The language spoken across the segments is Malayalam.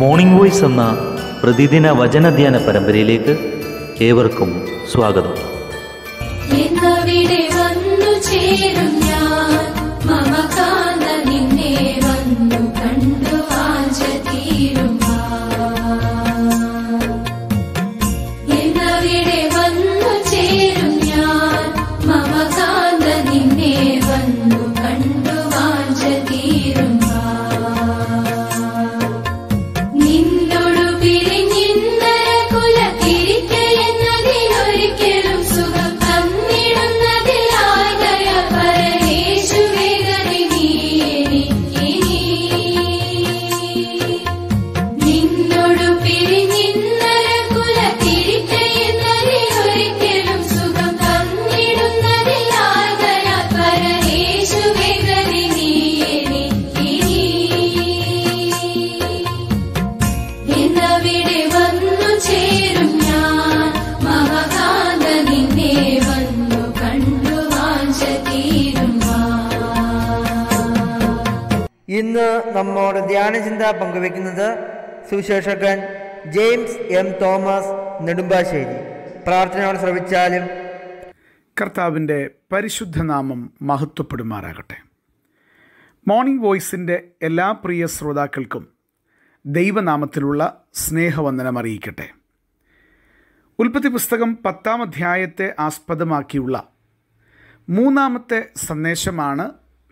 മോർണിംഗ് വോയിസ് എന്ന പ്രതിദിന വചനധ്യാന പരമ്പരയിലേക്ക് ഏവർക്കും സ്വാഗതം വന്നു ഞാൻ ഇന്ന് നമ്മോട് ധ്യാനചിന്ത പങ്കുവെക്കുന്നത് സുവിശേഷകൻ ജെയിംസ് എം തോമസ് നെടുമ്പാശ്ശേരി പ്രാർത്ഥനയോട് ശ്രവിച്ചാലും കർത്താവിൻ്റെ പരിശുദ്ധനാമം മഹത്വപ്പെടുമാറാകട്ടെ മോർണിംഗ് വോയിസിൻ്റെ എല്ലാ പ്രിയ ശ്രോതാക്കൾക്കും ദൈവനാമത്തിലുള്ള സ്നേഹവന്ദനം അറിയിക്കട്ടെ ഉൽപ്പത്തി പുസ്തകം പത്താം അധ്യായത്തെ ആസ്പദമാക്കിയുള്ള മൂന്നാമത്തെ സന്ദേശമാണ്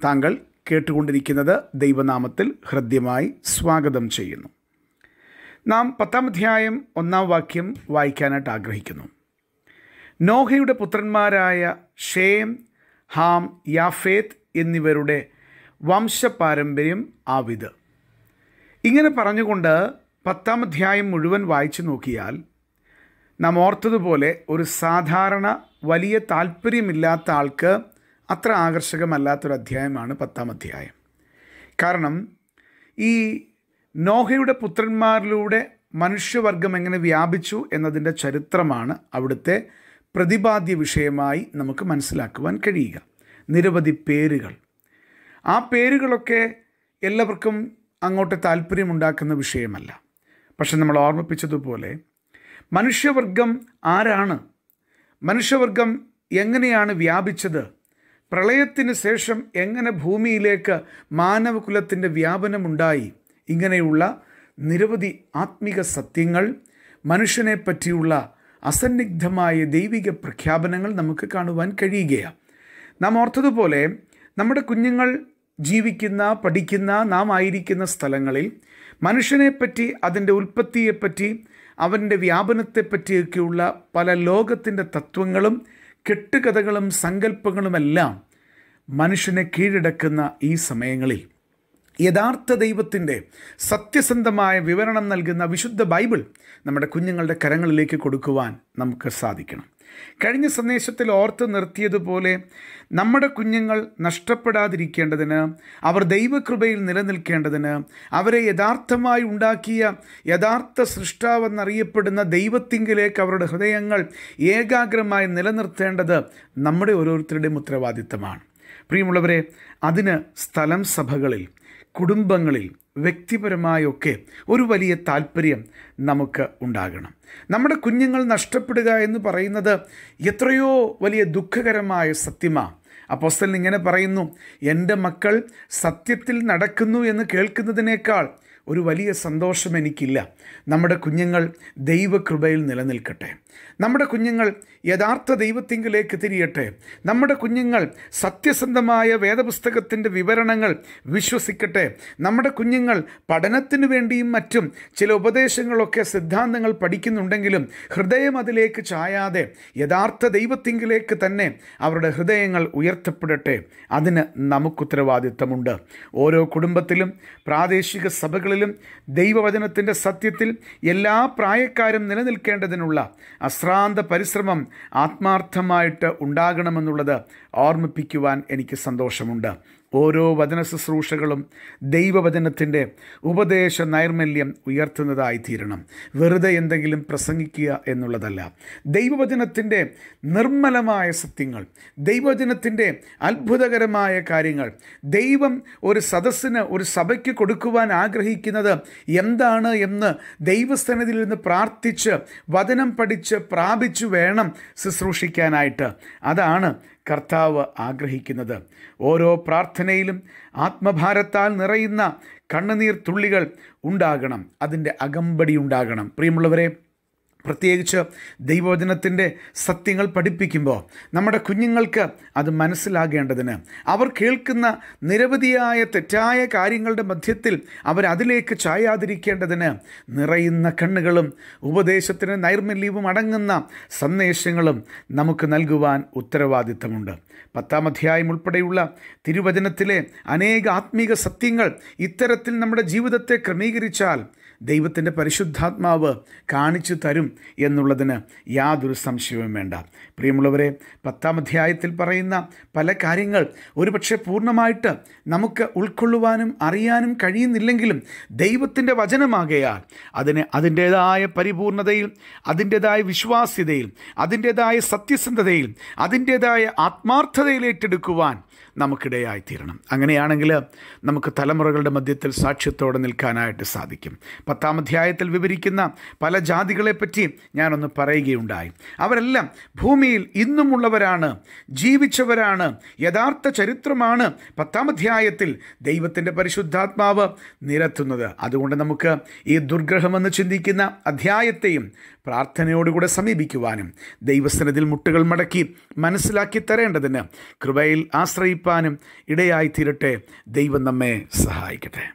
താങ്കൾ കേട്ടുകൊണ്ടിരിക്കുന്നത് ദൈവനാമത്തിൽ ഹൃദ്യമായി സ്വാഗതം ചെയ്യുന്നു നാം പത്താം അധ്യായം ഒന്നാം വാക്യം വായിക്കാനായിട്ട് ആഗ്രഹിക്കുന്നു നോഹയുടെ പുത്രന്മാരായ ഷേം ഹാം യാഫേത്ത് എന്നിവരുടെ വംശപാരമ്പര്യം ആവിത് ഇങ്ങനെ പറഞ്ഞുകൊണ്ട് പത്താം അധ്യായം മുഴുവൻ വായിച്ചു നോക്കിയാൽ നാം ഓർത്തതുപോലെ ഒരു സാധാരണ വലിയ താല്പര്യമില്ലാത്ത ആൾക്ക് അത്ര ആകർഷകമല്ലാത്തൊരു അധ്യായമാണ് പത്താം അധ്യായം കാരണം ഈ നോഹയുടെ പുത്രന്മാരിലൂടെ മനുഷ്യവർഗം എങ്ങനെ വ്യാപിച്ചു എന്നതിൻ്റെ ചരിത്രമാണ് അവിടുത്തെ പ്രതിപാദ്യ വിഷയമായി നമുക്ക് മനസ്സിലാക്കുവാൻ കഴിയുക നിരവധി പേരുകൾ ആ പേരുകളൊക്കെ എല്ലാവർക്കും അങ്ങോട്ട് താല്പര്യമുണ്ടാക്കുന്ന വിഷയമല്ല പക്ഷെ നമ്മൾ ഓർമ്മിപ്പിച്ചതുപോലെ മനുഷ്യവർഗം ആരാണ് മനുഷ്യവർഗം എങ്ങനെയാണ് വ്യാപിച്ചത് പ്രളയത്തിന് ശേഷം എങ്ങനെ ഭൂമിയിലേക്ക് മാനവകുലത്തിൻ്റെ വ്യാപനമുണ്ടായി ഇങ്ങനെയുള്ള നിരവധി ആത്മിക സത്യങ്ങൾ മനുഷ്യനെ പറ്റിയുള്ള അസന്നിഗ്ധമായ ദൈവിക പ്രഖ്യാപനങ്ങൾ നമുക്ക് കാണുവാൻ കഴിയുകയാണ് നാം ഓർത്തതുപോലെ നമ്മുടെ കുഞ്ഞുങ്ങൾ ജീവിക്കുന്ന പഠിക്കുന്ന നാം ആയിരിക്കുന്ന സ്ഥലങ്ങളിൽ മനുഷ്യനെപ്പറ്റി അതിൻ്റെ ഉൽപ്പത്തിയെപ്പറ്റി അവൻ്റെ വ്യാപനത്തെപ്പറ്റിയൊക്കെയുള്ള പല ലോകത്തിൻ്റെ തത്വങ്ങളും കെട്ടുകഥകളും സങ്കല്പങ്ങളുമെല്ലാം മനുഷ്യനെ കീഴടക്കുന്ന ഈ സമയങ്ങളിൽ യഥാർത്ഥ ദൈവത്തിൻ്റെ സത്യസന്ധമായ വിവരണം നൽകുന്ന വിശുദ്ധ ബൈബിൾ നമ്മുടെ കുഞ്ഞുങ്ങളുടെ കരങ്ങളിലേക്ക് കൊടുക്കുവാൻ നമുക്ക് സാധിക്കണം കഴിഞ്ഞ സന്ദേശത്തിൽ ഓർത്ത് നിർത്തിയതുപോലെ നമ്മുടെ കുഞ്ഞുങ്ങൾ നഷ്ടപ്പെടാതിരിക്കേണ്ടതിന് അവർ ദൈവകൃപയിൽ നിലനിൽക്കേണ്ടതിന് അവരെ യഥാർത്ഥമായി ഉണ്ടാക്കിയ യഥാർത്ഥ സൃഷ്ടാവെന്നറിയപ്പെടുന്ന ദൈവത്തിങ്കിലേക്ക് അവരുടെ ഹൃദയങ്ങൾ ഏകാഗ്രമായി നിലനിർത്തേണ്ടത് നമ്മുടെ ഓരോരുത്തരുടെയും ഉത്തരവാദിത്തമാണ് പ്രിയമുള്ളവരെ അതിന് സ്ഥലം സഭകളിൽ കുടുംബങ്ങളിൽ വ്യക്തിപരമായൊക്കെ ഒരു വലിയ താല്പര്യം നമുക്ക് ഉണ്ടാകണം നമ്മുടെ കുഞ്ഞുങ്ങൾ നഷ്ടപ്പെടുക എന്ന് പറയുന്നത് എത്രയോ വലിയ ദുഃഖകരമായ സത്യമാണ് അപ്പോസ്റ്റൽ ഇങ്ങനെ പറയുന്നു എൻ്റെ മക്കൾ സത്യത്തിൽ നടക്കുന്നു എന്ന് കേൾക്കുന്നതിനേക്കാൾ ഒരു വലിയ സന്തോഷം എനിക്കില്ല നമ്മുടെ കുഞ്ഞുങ്ങൾ ദൈവകൃപയിൽ നിലനിൽക്കട്ടെ നമ്മുടെ കുഞ്ഞുങ്ങൾ യഥാർത്ഥ ദൈവത്തിങ്കിലേക്ക് തിരിയട്ടെ നമ്മുടെ കുഞ്ഞുങ്ങൾ സത്യസന്ധമായ വേദപുസ്തകത്തിൻ്റെ വിവരണങ്ങൾ വിശ്വസിക്കട്ടെ നമ്മുടെ കുഞ്ഞുങ്ങൾ പഠനത്തിനു വേണ്ടിയും മറ്റും ചില ഉപദേശങ്ങളൊക്കെ സിദ്ധാന്തങ്ങൾ പഠിക്കുന്നുണ്ടെങ്കിലും ഹൃദയം അതിലേക്ക് ചായാതെ യഥാർത്ഥ ദൈവത്തിങ്കിലേക്ക് തന്നെ അവരുടെ ഹൃദയങ്ങൾ ഉയർത്തപ്പെടട്ടെ അതിന് നമുക്കുത്തരവാദിത്തമുണ്ട് ഓരോ കുടുംബത്തിലും പ്രാദേശിക സഭകളിൽ മേഖലകളിലും ദൈവവചനത്തിൻ്റെ സത്യത്തിൽ എല്ലാ പ്രായക്കാരും നിലനിൽക്കേണ്ടതിനുള്ള അശ്രാന്ത പരിശ്രമം ആത്മാർത്ഥമായിട്ട് ഉണ്ടാകണമെന്നുള്ളത് ഓർമ്മിപ്പിക്കുവാൻ എനിക്ക് സന്തോഷമുണ്ട് ഓരോ വചന ശുശ്രൂഷകളും ദൈവവചനത്തിൻ്റെ ഉപദേശ നൈർമല്യം ഉയർത്തുന്നതായി തീരണം വെറുതെ എന്തെങ്കിലും പ്രസംഗിക്കുക എന്നുള്ളതല്ല ദൈവവചനത്തിൻ്റെ നിർമ്മലമായ സത്യങ്ങൾ ദൈവവചനത്തിൻ്റെ അത്ഭുതകരമായ കാര്യങ്ങൾ ദൈവം ഒരു സദസ്സിന് ഒരു സഭയ്ക്ക് കൊടുക്കുവാൻ ആഗ്രഹിക്കുന്നത് എന്താണ് എന്ന് ദൈവസ്ഥനതിൽ നിന്ന് പ്രാർത്ഥിച്ച് വചനം പഠിച്ച് പ്രാപിച്ചു വേണം ശുശ്രൂഷിക്കാനായിട്ട് അതാണ് കർത്താവ് ആഗ്രഹിക്കുന്നത് ഓരോ പ്രാർത്ഥനയിലും ആത്മഭാരത്താൽ നിറയുന്ന കണ്ണുനീർ തുള്ളികൾ ഉണ്ടാകണം അതിൻ്റെ അകമ്പടി ഉണ്ടാകണം പ്രിയമുള്ളവരെ പ്രത്യേകിച്ച് ദൈവവചനത്തിൻ്റെ സത്യങ്ങൾ പഠിപ്പിക്കുമ്പോൾ നമ്മുടെ കുഞ്ഞുങ്ങൾക്ക് അത് മനസ്സിലാകേണ്ടതിന് അവർ കേൾക്കുന്ന നിരവധിയായ തെറ്റായ കാര്യങ്ങളുടെ മധ്യത്തിൽ അവരതിലേക്ക് ചായാതിരിക്കേണ്ടതിന് നിറയുന്ന കണ്ണുകളും ഉപദേശത്തിന് നൈർമല്യവും അടങ്ങുന്ന സന്ദേശങ്ങളും നമുക്ക് നൽകുവാൻ ഉത്തരവാദിത്തമുണ്ട് പത്താം അധ്യായം ഉൾപ്പെടെയുള്ള തിരുവചനത്തിലെ അനേക ആത്മീക സത്യങ്ങൾ ഇത്തരത്തിൽ നമ്മുടെ ജീവിതത്തെ ക്രമീകരിച്ചാൽ ദൈവത്തിൻ്റെ പരിശുദ്ധാത്മാവ് കാണിച്ചു തരും എന്നുള്ളതിന് യാതൊരു സംശയവും വേണ്ട പ്രിയമുള്ളവരെ പത്താം അധ്യായത്തിൽ പറയുന്ന പല കാര്യങ്ങൾ ഒരുപക്ഷെ പൂർണ്ണമായിട്ട് നമുക്ക് ഉൾക്കൊള്ളുവാനും അറിയാനും കഴിയുന്നില്ലെങ്കിലും ദൈവത്തിൻ്റെ വചനമാകയാൽ അതിന് അതിൻ്റേതായ പരിപൂർണതയിൽ അതിൻ്റേതായ വിശ്വാസ്യതയിൽ അതിൻ്റേതായ സത്യസന്ധതയിൽ അതിൻ്റേതായ ആത്മാർത്ഥതയിൽ ഏറ്റെടുക്കുവാൻ നമുക്കിടയായിത്തീരണം അങ്ങനെയാണെങ്കിൽ നമുക്ക് തലമുറകളുടെ മധ്യത്തിൽ സാക്ഷ്യത്തോടെ നിൽക്കാനായിട്ട് സാധിക്കും പത്താം അധ്യായത്തിൽ വിവരിക്കുന്ന പല ജാതികളെപ്പറ്റി ഞാനൊന്ന് പറയുകയുണ്ടായി അവരെല്ലാം ഭൂമിയിൽ ഇന്നുമുള്ളവരാണ് ജീവിച്ചവരാണ് യഥാർത്ഥ ചരിത്രമാണ് പത്താം അധ്യായത്തിൽ ദൈവത്തിൻ്റെ പരിശുദ്ധാത്മാവ് നിരത്തുന്നത് അതുകൊണ്ട് നമുക്ക് ഈ ദുർഗ്രഹമെന്ന് ചിന്തിക്കുന്ന അധ്യായത്തെയും പ്രാർത്ഥനയോടുകൂടെ സമീപിക്കുവാനും ദൈവസനത്തിൽ മുട്ടുകൾ മടക്കി മനസ്സിലാക്കി തരേണ്ടതിന് കൃപയിൽ ആശ്രയിപ്പാനും ഇടയായി തീരട്ടെ ദൈവം നമ്മെ സഹായിക്കട്ടെ